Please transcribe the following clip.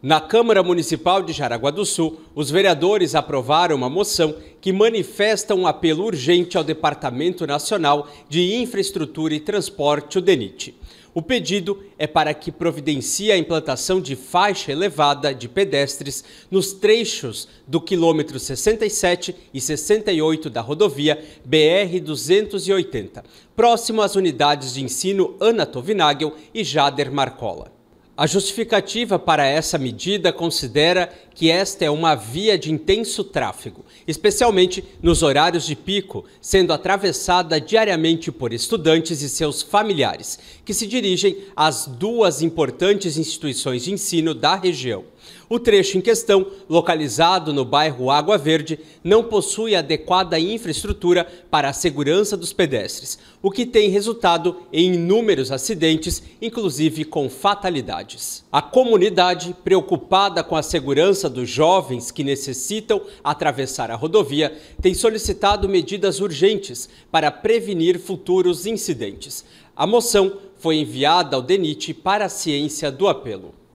Na Câmara Municipal de Jaraguá do Sul, os vereadores aprovaram uma moção que manifesta um apelo urgente ao Departamento Nacional de Infraestrutura e Transporte, o DENIT. O pedido é para que providencie a implantação de faixa elevada de pedestres nos trechos do quilômetro 67 e 68 da rodovia BR-280, próximo às unidades de ensino Ana Tovinagel e Jader Marcola. A justificativa para essa medida considera que esta é uma via de intenso tráfego, especialmente nos horários de pico, sendo atravessada diariamente por estudantes e seus familiares, que se dirigem às duas importantes instituições de ensino da região. O trecho em questão, localizado no bairro Água Verde, não possui adequada infraestrutura para a segurança dos pedestres, o que tem resultado em inúmeros acidentes, inclusive com fatalidades. A comunidade, preocupada com a segurança dos jovens que necessitam atravessar a rodovia, tem solicitado medidas urgentes para prevenir futuros incidentes. A moção foi enviada ao DENIT para a ciência do apelo.